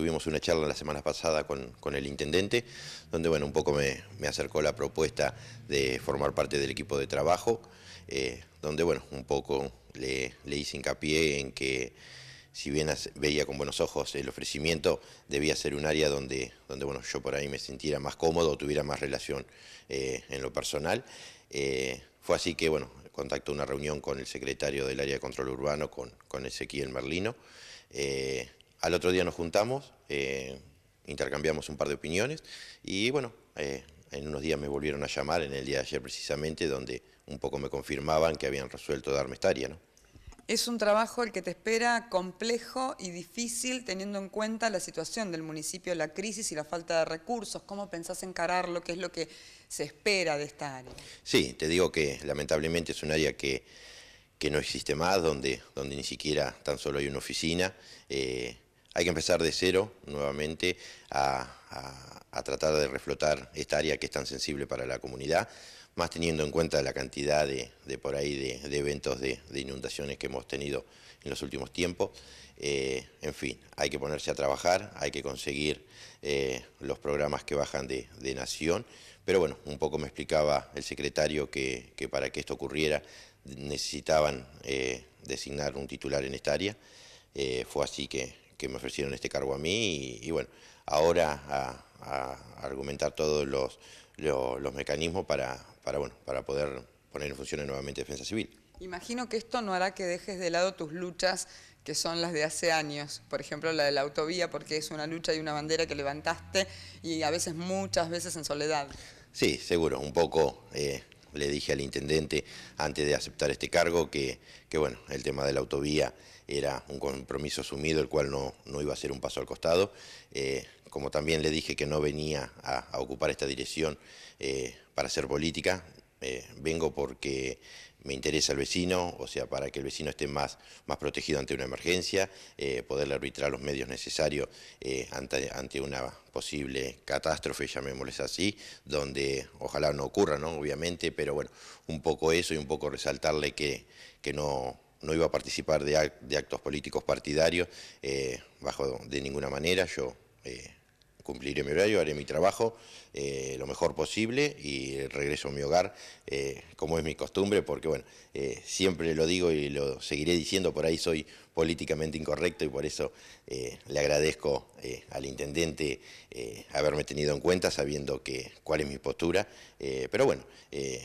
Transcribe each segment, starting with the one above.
tuvimos una charla la semana pasada con, el intendente, donde bueno, un poco me, acercó la propuesta de formar parte del equipo de trabajo, eh, donde bueno, un poco le, le hice hincapié en que si bien veía con buenos ojos el ofrecimiento, debía ser un área donde, donde bueno, yo por ahí me sintiera más cómodo, tuviera más relación eh, en lo personal. Eh, fue así que, bueno, contactó una reunión con el secretario del área de control urbano, con, con Ezequiel Merlino. Al otro día nos juntamos, eh, intercambiamos un par de opiniones y bueno, eh, en unos días me volvieron a llamar, en el día de ayer precisamente, donde un poco me confirmaban que habían resuelto darme esta área. Es un trabajo el que te espera complejo y difícil teniendo en cuenta la situación del municipio, la crisis y la falta de recursos. ¿Cómo pensás encarar lo que es lo que se espera de esta área? Sí, te digo que lamentablemente es un área que, que no existe más, donde, donde ni siquiera tan solo hay una oficina. Eh, hay que empezar de cero nuevamente a, tratar de reflotar esta área que es tan sensible para la comunidad, más teniendo en cuenta la cantidad de, por ahí de, eventos de, inundaciones que hemos tenido en los últimos tiempos. Eh, en fin, hay que ponerse a trabajar, hay que conseguir eh, los programas que bajan de, Nación, pero bueno, un poco me explicaba el secretario que, para que esto ocurriera necesitaban eh, designar un titular en esta área. fue así que que me ofrecieron este cargo a mí y, bueno, ahora a, argumentar todos los, los, mecanismos para, para, bueno, para poder poner en función nuevamente Defensa Civil. Imagino que esto no hará que dejes de lado tus luchas que son las de hace años, por ejemplo la de la autovía, porque es una lucha y una bandera que levantaste y a veces, muchas veces en soledad. Sí, seguro, un poco eh, le dije al intendente antes de aceptar este cargo que, bueno, el tema de la autovía era un compromiso asumido, el cual no, iba a ser un paso al costado. Eh, como también le dije que no venía a, ocupar esta dirección eh, para hacer política, eh, vengo porque me interesa el vecino, o sea, para que el vecino esté más, más protegido ante una emergencia, eh, poderle arbitrar los medios necesarios eh, ante, una posible catástrofe, llamémosles así, donde ojalá no ocurra, ¿no? Obviamente, pero bueno, un poco eso y un poco resaltarle que, que no, no iba a participar de, actos políticos partidarios, bajo de ninguna manera, yo cumpliré mi horario, haré mi trabajo eh, lo mejor posible y regreso a mi hogar eh, como es mi costumbre, porque bueno, eh, siempre lo digo y lo seguiré diciendo, por ahí soy políticamente incorrecto y por eso le agradezco al intendente haberme tenido en cuenta sabiendo que, cuál es mi postura, pero bueno,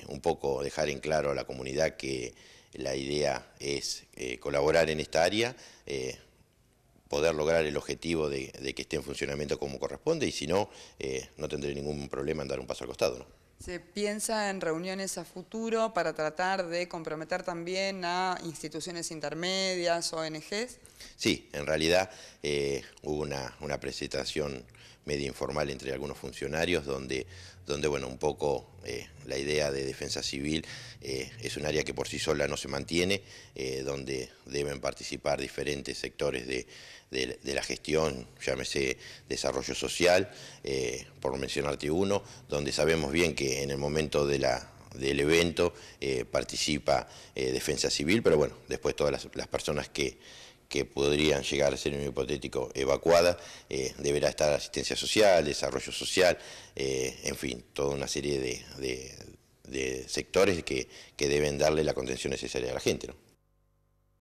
un poco dejar en claro a la comunidad que la idea es colaborar en esta área poder lograr el objetivo de, que esté en funcionamiento como corresponde y si no, eh, no tendré ningún problema en dar un paso al costado. ¿no? ¿Se piensa en reuniones a futuro para tratar de comprometer también a instituciones intermedias, ONGs? Sí, en realidad eh, hubo una, presentación media informal entre algunos funcionarios donde, donde bueno, un poco eh, la idea de defensa civil eh, es un área que por sí sola no se mantiene, donde deben participar diferentes sectores de, la gestión, llámese desarrollo social, por mencionarte uno, donde sabemos bien que en el momento del evento participa defensa civil, pero bueno, después todas las personas que que podrían llegar a ser en un hipotético evacuada, eh, deberá estar asistencia social, desarrollo social, eh, en fin, toda una serie de, sectores que, que, deben darle la contención necesaria a la gente.